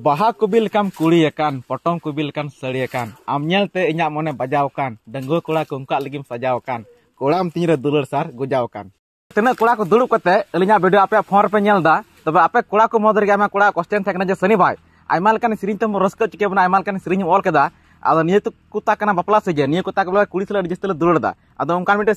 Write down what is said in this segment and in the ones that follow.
Baha kubil kuliahkan kuli akan, potong kubil kam seri akan. Amnyel te inyak mone bajaukan, dan gue kula kungka lagi sajaukan. Kula am tinyir dulur sar, gue jaukan. Tena kula dulu kote, linya beda apa ya phone tapi apa kula mau dari kama kula question tekan seni bay. Aimal kan sering temu roska pun aimal kan sering nyuol ke da, ada niye tu kuta kena bapla saja, niye kuta kebelah kuli selalu dijestel dulur da, ada ungkan minta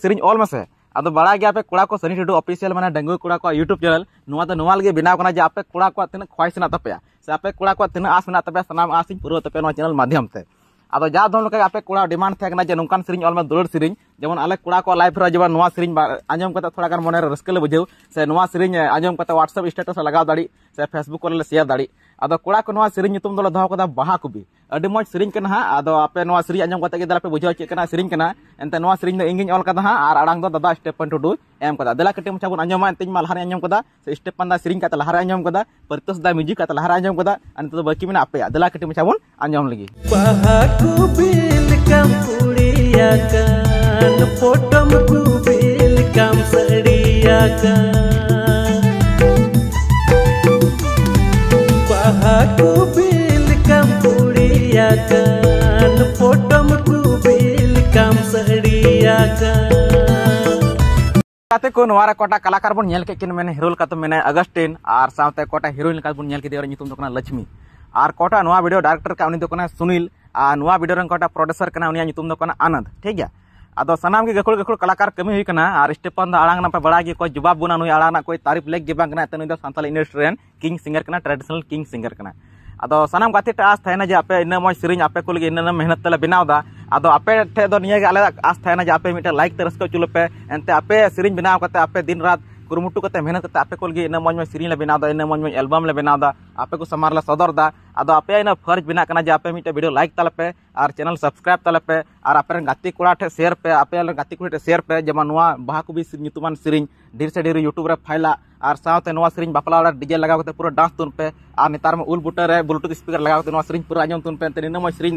अब बड़ा गया को Sunny Tudu official माने डंगू कोड़ा को YouTube channel नुआ तो जे आपे कोड़ा को तीन ख्वाहिश ना तपया से आपे कड़ा को तीन आस ना तपया सनाम आसिंग पूरा तपे चैनल माध्यम से अब जा धन लगे आपे कोड़ा डिमांड थे जे नुकान सिरिंग ऑल में दुलड़ सीरी जेमन अले कड़ा को लाइफ रे जेमन नुआ सिरिंग थोड़ा मन मने बुझे से नुआ सिरिंग आंजम कते व्हाट्सएप स्टेटस लगाव दाड़ी से फेसबुक करे शेयर दाड़ी ᱟᱫᱚ ᱠᱚᱲᱟ ᱠᱚ ᱱᱚᱣᱟ ᱥᱮᱨᱮᱧ ᱧᱩᱛᱩᱢ ᱫᱚᱞᱮ ᱫᱚᱦᱚ ᱠᱟᱫᱟ ᱵᱟᱦᱟ ᱠᱚᱵᱤ ᱟᱹᱰᱤ ᱢᱚᱡᱽ ᱥᱮᱨᱮᱧ ᱠᱟᱱᱟ ᱦᱟᱸᱜ ᱟᱫᱚ ᱟᱯᱮ ᱱᱚᱣᱟ ᱥᱮᱨᱮᱧ ᱟᱸᱡᱚᱢ ᱠᱟᱛᱮ ᱜᱮ ᱫᱟᱞᱟ ᱯᱮ ᱵᱩᱡᱷᱟᱹᱣ ᱪᱮᱫ ᱠᱟᱱᱟ ᱥᱮᱨᱮᱧ ᱠᱟᱱᱟ ᱮᱱᱛᱮ ᱱᱚᱣᱟ ᱥᱮᱨᱮᱧ ᱫᱚ ᱤᱧᱜᱤᱧ ᱚᱞ ᱠᱟᱫᱟ ᱦᱟᱸᱜ ᱟᱨ ᱟᱲᱟᱝ ᱫᱚ ᱫᱟᱫᱟ ᱥᱴᱮᱯᱷᱟᱱ ᱴᱩᱰᱩ ᱮᱢ ᱠᱟᱫᱟ ᱫᱮᱞᱟ ᱠᱟᱹᱴᱤᱡ ᱢᱟᱪᱷᱟ ᱵᱚᱱ ᱟᱸᱡᱚᱢᱟ ᱮᱱᱛᱮᱧ ᱢᱟ ᱞᱟᱦᱟᱨᱮ ᱟᱸᱡᱚᱢ ᱠᱟᱫᱟ ᱥᱮ ᱥᱴᱮᱯᱷᱟᱱ ᱫᱟ ᱥᱮᱨᱮᱧ ᱠᱟᱛᱮ ᱞᱟᱦᱟᱨᱮ ᱟᱸᱡᱚᱢ ᱠᱟᱫᱟ ᱯᱨᱤᱛᱳᱥ ᱫᱟ ᱢᱤᱭᱩᱡᱤᱠ ᱠᱟᱛᱮ ᱞᱟᱦᱟᱨᱮ ᱟᱸᱡᱚᱢ ᱠᱟᱫᱟ ᱟᱨ ᱱᱤᱛᱚᱜ ᱫᱚ ᱵᱟᱹᱠᱤ ᱢᱮᱱᱟᱜ ᱟᱯᱮᱭᱟ ᱫᱮᱞᱟ ᱠᱟᱹᱴᱤᱡ ᱢᱟᱪᱷᱟ ᱵᱚᱱ ᱟᱸᱡᱚᱢ ᱞᱟᱹᱜᱤᱫ ᱵᱟᱦᱟ ᱠᱚᱵᱤ ᱞᱮᱠᱟᱢ ᱠᱩᱲᱤᱭᱟᱠᱟᱱ ᱯᱚᱴᱚᱢ ᱠᱚᱵᱤ ᱞᱮᱠᱟᱢ ᱥᱟᱹᱲᱤᱭᱟᱠᱟᱱ Aku साथे को नवारा कोटा कलाकार बन नेल के किन मैंने हीरो का तो मैंने अगस्टिन आर साथे कोटा हीरोइन का बन नेल के दे और नितुम दकना लक्ष्मी आर कोटा नवा वीडियो डायरेक्टर का उनी दकना सुनील आ नवा वीडियो रंग कोटा प्रोड्यूसर कना नितुम आनंद ठीक है अब सामान गखड़ गखड़ कलाकार कमी होना और स्टेपन आड़ ना बड़ा को जवाब बोना नु आड़ कोई तारीफ लेक सानी industry king singer traditional king singer अब सामान गति आस थे जे आपे इन मज़ सी आपे को इन इन मेहनत तेल बनावा अब आपे ठे आस थे जे आपे लाइक रसको चलो पे एनते आपे सी बनाव आपे दिन रात कुरमुटूते मेहनत आपे को इन मज़ मज़ सीरी बना इन मज़ मज़ एलबाम बना आपे को सामारे सदरदा अब आपे इना फर्ज बना जे आपे भिडियो लाइक तलेपे और चैनल सब्सक्राइब तलेपे और आपे गति कोड़ा शेयर पे आपे गति कोड़ा शेयर पे जमा नुआ बहा को नितुमान सीरी ढेर से ढेर यूट्यूब फाइला और साथ सीरी बापला डीजे लगा करते पूरा डांस तुन पे और नेतार में उल बुटे ब्लूटूथ स्पीकर लगा करते सीरी पूरा आजम तुन पे इन मज़ सीरी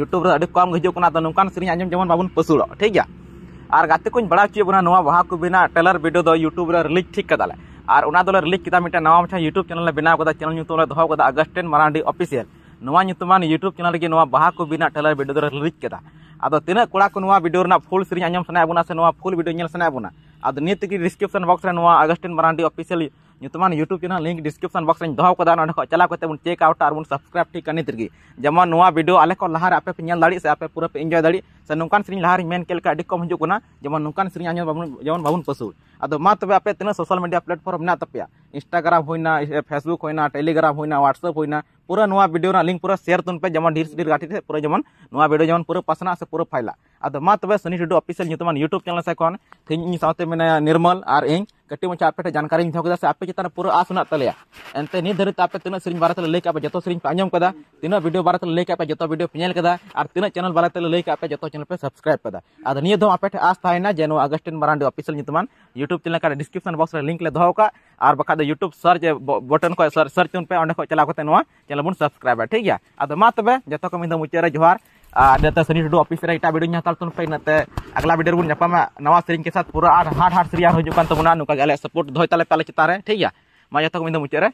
यूट्यूब कम हजूक नुकान सीरी आजम जमन बाबन पसुड़ ठीक है और गाते को बड़ा चे बना वहाँ को बिना टेलर वीडियो यूट्यूब रिलीज ठीक कर दाले और उना दले रिलीज किया मिट्टा नवा मिट्टा यूट्यूब चैनल बनाव कदा चैनल ᱧᱩᱛᱩᱢ ᱨᱮ ᱫᱚᱦᱚ ᱠᱟᱫᱟ ᱟᱜᱟᱥᱴᱮᱱ ᱢᱟᱨᱟᱱᱰᱤ ᱚᱯᱷᱤᱥᱤᱭᱟᱞ ᱱᱚᱣᱟ ᱧᱩᱛᱩᱢᱟᱱ ᱭᱩᱴᱩᱵ ᱪᱮᱱᱮᱞ ᱨᱮᱜᱮ ᱱᱚᱣᱟ ᱵᱟᱦᱟ ᱠᱚ ᱵᱤᱱᱟ ᱴᱮᱞᱟᱨ ᱵᱤᱰᱤᱭᱳ ᱫᱚ ᱨᱤᱞᱤᱡ ᱠᱮᱫᱟ ᱟᱫᱚ ᱛᱤᱱᱟᱹᱜ ᱠᱚᱲᱟ ᱠᱚ ᱱᱚᱣᱟ ᱵᱤᱰᱤᱭᱳ ᱨᱮᱱᱟᱜ ᱯᱷᱩᱞ ᱥᱮᱨᱮᱧ ᱟᱸᱡᱚᱢ ᱥᱟᱱᱟᱭᱮᱫ ᱵᱚᱱᱟ ᱥᱮ ᱱᱚᱣᱟ ᱯᱷᱩᱞ ᱵᱤᱰᱤᱭᱳ ᱧᱮᱞ ᱥᱟᱱᱟᱭᱮᱫ ᱵᱚᱱᱟ ᱟᱫᱚ ᱱᱤᱛ ᱜᱮ ᱰᱤᱥᱠᱨᱤᱯᱥᱚᱱ ᱵᱚᱠᱥ ᱨᱮ ᱱᱚᱣᱟ Augustine Marandi official YouTube channel link description box में दोहा कदा चला कहते चेक आउट और सब्सक्राइब ठीक करनी तिरगी जमा नुआ वीडियो अलग को लहार आपे पे नल दाड़ी से आपे पूरा पे एंजॉय दाड़ी से नुकान सिरिंग लहार मेन केल का अडी कम हजुक ना जमा नुकान सिरिंग आ जमा बाबुन अब मा तबे आपे तना सोशल मीडिया प्लेटफॉर्म ना तपे इंस्टाग्राम होइना फेसबुक होना टेलीग्राम होइना व्हाट्सएप होइना पूरा नुआ वीडियो लिंक पूरा शेयर तुम पे जमा ढीर ढीर गाठी से पूरा जमा नुआ वीडियो पूरा पसना से पूरा फैला अब मा तबे Sunny Tudu official YouTube channel से कोन थिंग निर्मल और इंग कटी मुझे आपे जानकारी आपे चितान पूरा आस तलिया एनते धरी आपे तीन सीरी बारे में लैके जो सीरी पे आजम का तीन वीडियो बारे में लैके जो वीडियो पे और तीन चैनल बारे में लैके जो चैनल पे सब्सक्राइब का अब नियो दो आपे आसना जे अगस्टिन मारांडी ऑफिसल यूट्यूब चलने का डिस्क्रिप्शन बॉक्स लिंक ले दौ और बखा यूट्यूब सर्च बटन सर्च तुम पे अंक चलाव चैनल बन सब्सक्राइब ठीक है अब तब जो मुचाद जोर ada seni duduk office rai ita video nyatal tun pai nate agla video bun nyapa ma nawa sering ke sath pura ar hard hard serial hojukan tamuna nuka gale support dhoi tale pale chitare thik ya ma jatak minda muchare